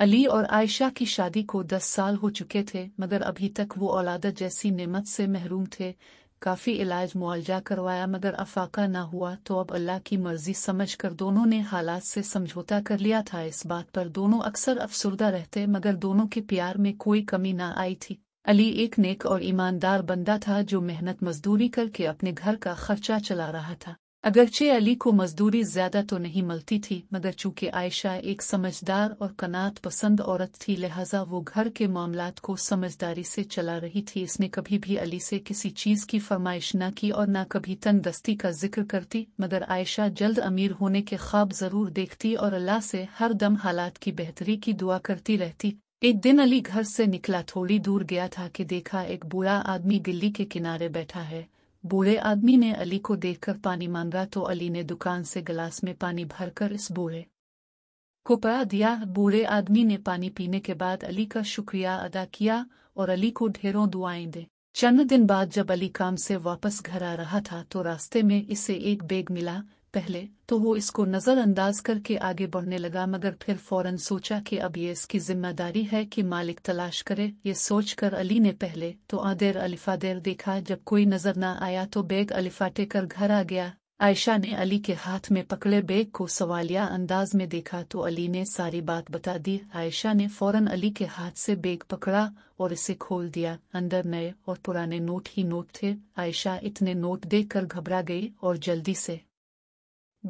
अली और आयशा की शादी को दस साल हो चुके थे मगर अभी तक वो औलादा जैसी नेमत से महरूम थे काफ़ी इलाज मुआवजा करवाया मगर अफाका ना हुआ तो अब अल्लाह की मर्जी समझ कर दोनों ने हालात से समझौता कर लिया था इस बात पर दोनों अक्सर अफसरदा रहते मगर दोनों के प्यार में कोई कमी ना आई थी अली एक नेक और ईमानदार बंदा था जो मेहनत मजदूरी करके अपने घर का खर्चा चला रहा था अगरचे अली को मजदूरी ज्यादा तो नहीं मिलती थी मगर चूंकि आयशा एक समझदार और कनात पसंद औरत थी लिहाजा वो घर के मामला को समझदारी से चला रही थी इसने कभी भी अली से किसी चीज़ की फरमाइश न की और न कभी तंगदस्ती का जिक्र करती मगर आयशा जल्द अमीर होने के ख्वाब जरूर देखती और अल्लाह से हर दम हालात की बेहतरी की दुआ करती रहती एक दिन अली घर से निकला थोड़ी दूर गया था कि देखा एक बुरा आदमी गिल्ली के किनारे बैठा है बूढ़े आदमी ने अली को देखकर पानी मांगा तो अली ने दुकान से गिलास में पानी भरकर इस बूढ़े को पड़ा दिया बूढ़े आदमी ने पानी पीने के बाद अली का शुक्रिया अदा किया और अली को ढेरों दुआएं दे चंद दिन बाद जब अली काम से वापस घर आ रहा था तो रास्ते में इसे एक बैग मिला पहले तो वो इसको नज़रअंदाज करके आगे बढ़ने लगा मगर फिर फौरन सोचा कि अब ये इसकी जिम्मेदारी है कि मालिक तलाश करे ये सोचकर अली ने पहले तो आदेर अलिफा देर देखा जब कोई नजर न आया तो बैग अलिफाटे कर घर आ गया आयशा ने अली के हाथ में पकड़े बैग को सवालिया अंदाज में देखा तो अली ने सारी बात बता दी आयशा ने फौरन अली के हाथ से बैग पकड़ा और इसे खोल दिया अंदर नए और पुराने नोट ही नोट थे आयशा इतने नोट देखकर घबरा गई और जल्दी से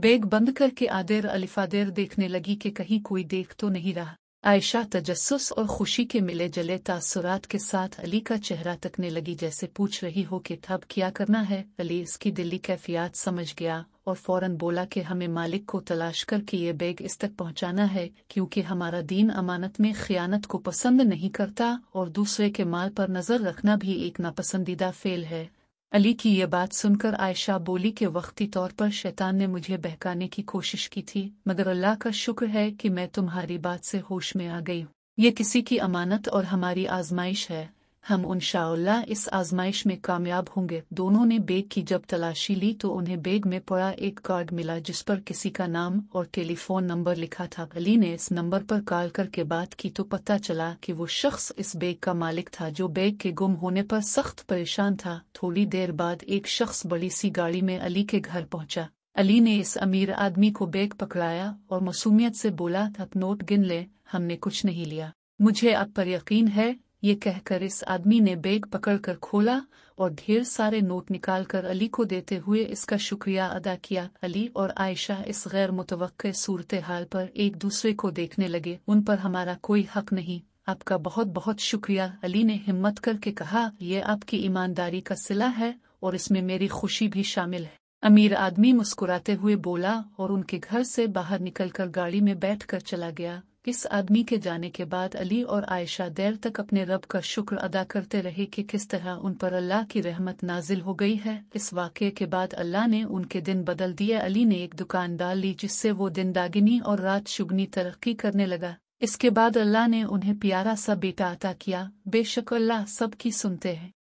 बैग बंद करके आदेर अलिफादेर देखने लगी कि कहीं कोई देख तो नहीं रहा आयशा तजस्स और खुशी के मिले जले तासुरात के साथ अली का चेहरा तकने लगी जैसे पूछ रही हो कि थब क्या करना है अली इसकी दिल्ली कैफियत समझ गया और फौरन बोला कि हमें मालिक को तलाश करके ये बैग इस तक पहुंचाना है क्योंकि हमारा दीन अमानत में खयानत को पसंद नहीं करता और दूसरे के माल पर नज़र रखना भी एक नापसंदीदा फेल है अली की यह बात सुनकर आयशा बोली के वक्ती तौर पर शैतान ने मुझे बहकाने की कोशिश की थी मगर अल्लाह का शुक्र है कि मैं तुम्हारी बात से होश में आ गई ये किसी की अमानत और हमारी आजमाइश है हम उनशाला इस आजमाइश में कामयाब होंगे दोनों ने बेग की जब तलाशी ली तो उन्हें बैग में पड़ा एक कार्ड मिला जिस पर किसी का नाम और टेलीफोन नंबर लिखा था अली ने इस नंबर पर कॉल करके बात की तो पता चला कि वो शख्स इस बैग का मालिक था जो बैग के गुम होने पर सख्त परेशान था थोड़ी देर बाद एक शख्स बड़ी सी गाड़ी में अली के घर पहुँचा अली ने इस अमीर आदमी को बैग पकड़ाया और मसूमियत से बोला अब नोट गिन ले हमने कुछ नहीं लिया मुझे अब पर यकीन है ये कहकर इस आदमी ने बैग पकड़कर खोला और ढेर सारे नोट निकालकर अली को देते हुए इसका शुक्रिया अदा किया अली और आयशा इस गैर मुतवक़ सूरत हाल पर एक दूसरे को देखने लगे उन पर हमारा कोई हक नहीं आपका बहुत बहुत शुक्रिया अली ने हिम्मत करके कहा यह आपकी ईमानदारी का सिला है और इसमें मेरी खुशी भी शामिल है अमीर आदमी मुस्कुराते हुए बोला और उनके घर से बाहर निकलकर गाड़ी में बैठकर चला गया इस आदमी के जाने के बाद अली और आयशा देर तक अपने रब का शुक्र अदा करते रहे कि किस तरह उन पर अल्लाह की रहमत नाजिल हो गई है इस वाक़े के बाद अल्लाह ने उनके दिन बदल दिए अली ने एक दुकान डाल ली जिससे वो दिन दागिनी और रात शुगनी तरक्की करने लगा इसके बाद अल्लाह ने उन्हें प्यारा सा बेटा अता किया बेशक अल्लाह सबकी सुनते हैं